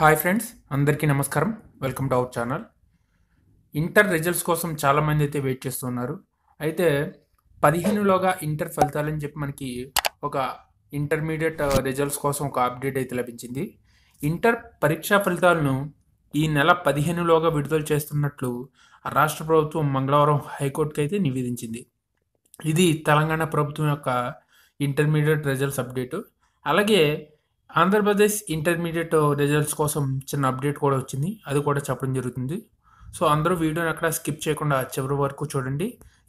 hi friends అందరికీ నమస్కారం welcome to our channel inter results కోసం చాలామంది అయితే వెయిట్ చేస్తున్నారు అయితే పదిహేనులోగా ఇంటర్ ఫలితాలని చెప్పి మనకి ఒక ఇంటర్మీడియట్ రిజల్ట్స్ కోసం ఒక అప్డేట్ అయితే లభించింది ఇంటర్ పరీక్షా ఫలితాలను ఈ నెల పదిహేనులోగా విడుదల చేస్తున్నట్లు రాష్ట్ర ప్రభుత్వం మంగళవారం హైకోర్టుకి అయితే నివేదించింది ఇది తెలంగాణ ప్రభుత్వం యొక్క ఇంటర్మీడియట్ రిజల్ట్స్ అప్డేటు అలాగే ఆంధ్రప్రదేశ్ ఇంటర్మీడియట్ రిజల్ట్స్ కోసం చిన్న అప్డేట్ కూడా వచ్చింది అది కూడా చెప్పడం జరుగుతుంది సో అందరూ వీడియోని అక్కడ స్కిప్ చేయకుండా చివరి వరకు చూడండి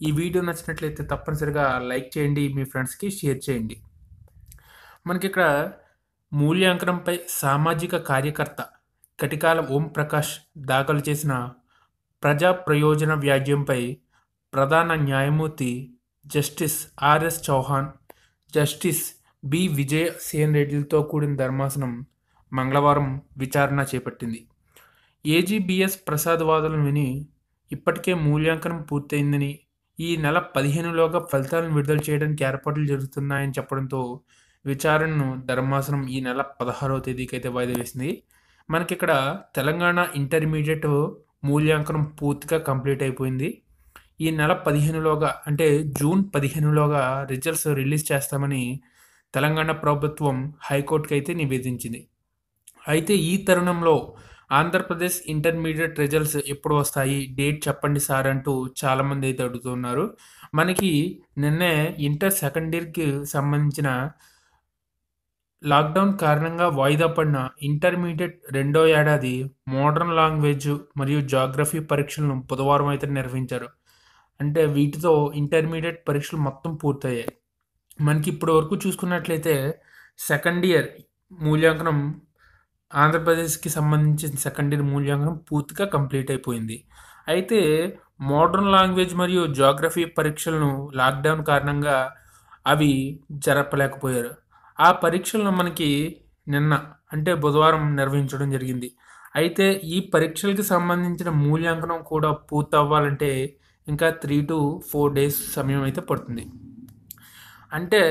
ఈ వీడియో నచ్చినట్లయితే తప్పనిసరిగా లైక్ చేయండి మీ ఫ్రెండ్స్కి షేర్ చేయండి మనకి ఇక్కడ మూల్యాంకనంపై సామాజిక కార్యకర్త కటికాల ఓం ప్రకాష్ దాఖలు చేసిన ప్రజా ప్రయోజన వ్యాజ్యంపై ప్రధాన న్యాయమూర్తి justice RS Chauhan justice B Sen రెడ్డిలతో కూడిన ధర్మాసనం మంగళవారం విచారణ చేపట్టింది ఏజీబీఎస్ ప్రసాద్ వాదనలు విని ఇప్పటికే మూల్యాంకనం పూర్తయిందని ఈ నెల పదిహేనులోగా ఫలితాలను విడుదల చేయడానికి ఏర్పాట్లు జరుగుతున్నాయని చెప్పడంతో విచారణను ధర్మాసనం ఈ నెల పదహారవ తేదీకైతే వాయిదా వేసింది మనకిక్కడ తెలంగాణ ఇంటర్మీడియట్ మూల్యాంకనం పూర్తిగా కంప్లీట్ అయిపోయింది ఈ నెల పదిహేనులోగా అంటే జూన్ పదిహేనులోగా రిజల్ట్స్ రిలీజ్ చేస్తామని తెలంగాణ ప్రభుత్వం హైకోర్టుకు అయితే నివేదించింది అయితే ఈ తరుణంలో ఆంధ్రప్రదేశ్ ఇంటర్మీడియట్ రిజల్ట్స్ ఎప్పుడు వస్తాయి డేట్ చెప్పండి సార్ అంటూ చాలామంది అయితే అడుగుతున్నారు మనకి నిన్నే ఇంటర్ సెకండ్ ఇయర్కి సంబంధించిన లాక్డౌన్ కారణంగా వాయిదా పడిన ఇంటర్మీడియట్ రెండో ఏడాది మోడర్న్ లాంగ్వేజ్ మరియు జాగ్రఫీ పరీక్షలను బుధవారం అయితే నిర్వహించారు అంటే వీటితో ఇంటర్మీడియట్ పరీక్షలు మొత్తం పూర్తయ్యాయి మనకి ఇప్పటి వరకు చూసుకున్నట్లయితే సెకండ్ ఇయర్ మూల్యాంకనం ఆంధ్రప్రదేశ్కి సంబంధించిన సెకండ్ ఇయర్ మూల్యాంకనం పూర్తిగా కంప్లీట్ అయిపోయింది అయితే మోడర్న్ లాంగ్వేజ్ మరియు జాగ్రఫీ పరీక్షలను లాక్డౌన్ కారణంగా అవి జరపలేకపోయారు ఆ పరీక్షలను మనకి నిన్న అంటే బుధవారం నిర్వహించడం జరిగింది అయితే ఈ పరీక్షలకు సంబంధించిన మూల్యాంకనం కూడా పూర్తవ్వాలంటే ఇంకా త్రీ టు ఫోర్ డేస్ సమయం అయితే పడుతుంది అంటే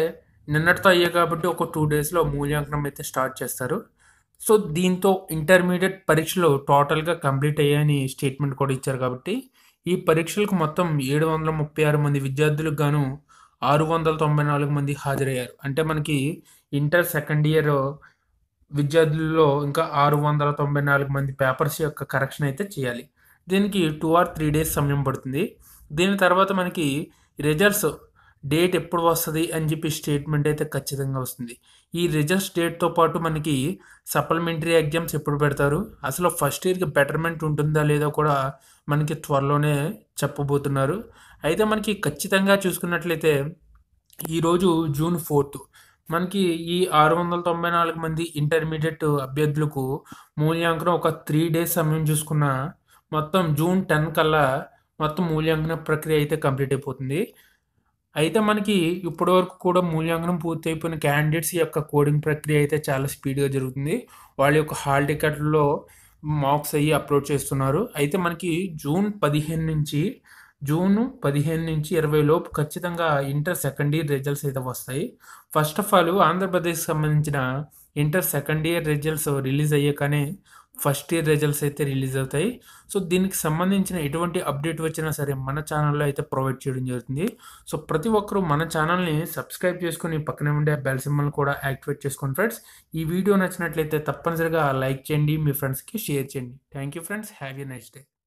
నిన్నటితో అయ్యే కాబట్టి ఒక టూ డేస్లో మూల్యాంకనం అయితే స్టార్ట్ చేస్తారు సో దీంతో ఇంటర్మీడియట్ పరీక్షలు టోటల్గా కంప్లీట్ అయ్యాయని స్టేట్మెంట్ కూడా ఇచ్చారు కాబట్టి ఈ పరీక్షలకు మొత్తం ఏడు వందల ముప్పై ఆరు మంది విద్యార్థులకు గాను ఆరు వందల తొంభై నాలుగు మంది హాజరయ్యారు అంటే మనకి ఇంటర్ సెకండ్ ఇయర్ విద్యార్థుల్లో ఇంకా ఆరు వందల తొంభై నాలుగు మంది పేపర్స్ యొక్క కరెక్షన్ అయితే చేయాలి దీనికి టూ ఆర్ త్రీ డేస్ సమయం పడుతుంది దీని తర్వాత మనకి రిజల్ట్స్ డేట్ ఎప్పుడు వస్తుంది అని చెప్పి స్టేట్మెంట్ అయితే ఖచ్చితంగా వస్తుంది ఈ రిజల్ట్స్ డేట్తో పాటు మనకి సప్లిమెంటరీ ఎగ్జామ్స్ ఎప్పుడు పెడతారు అసలు ఫస్ట్ ఇయర్కి బెటర్మెంట్ ఉంటుందా లేదా కూడా మనకి త్వరలోనే చెప్పబోతున్నారు అయితే మనకి ఖచ్చితంగా చూసుకున్నట్లయితే ఈరోజు జూన్ ఫోర్త్ మనకి ఈ ఆరు వందల తొంభై నాలుగు మంది ఇంటర్మీడియట్ అభ్యర్థులకు మూల్యాంకనం ఒక త్రీ డేస్ సమయం చూసుకున్న మొత్తం జూన్ టెన్ కల్లా మొత్తం మూల్యాంకన ప్రక్రియ అయితే కంప్లీట్ అయిపోతుంది అయితే మనకి ఇప్పటి వరకు కూడా మూల్యాంకనం పూర్తయిపోయిన క్యాండిడేట్స్ యొక్క కోడింగ్ ప్రక్రియ అయితే చాలా స్పీడ్గా జరుగుతుంది వాళ్ళ యొక్క హాల్ టికెట్లో మార్క్స్ అయ్యి అప్లోడ్ చేస్తున్నారు అయితే మనకి జూన్ పదిహేను నుంచి జూన్ పదిహేను నుంచి ఇరవై లోపు ఖచ్చితంగా ఇంటర్ సెకండ్ ఇయర్ రిజల్ట్స్ అయితే వస్తాయి ఫస్ట్ ఆఫ్ ఆల్ ఆంధ్రప్రదేశ్కి సంబంధించిన inter second year results release అయ్యాకనే ఫస్ట్ ఇయర్ రిజల్ట్స్ అయితే రిలీజ్ అవుతాయి సో దీనికి సంబంధించిన ఎటువంటి అప్డేట్ వచ్చినా సరే మన ఛానల్లో అయితే ప్రొవైడ్ చేయడం జరుగుతుంది సో ప్రతి ఒక్కరూ మన ఛానల్ని సబ్స్క్రైబ్ చేసుకుని పక్కనే ఉండే బెల్ సింబల్ కూడా యాక్టివేట్ చేసుకోండి ఫ్రెండ్స్ ఈ వీడియో నచ్చినట్లయితే తప్పనిసరిగా లైక్ చేయండి మీ ఫ్రెండ్స్కి షేర్ చేయండి thank you friends have nice next day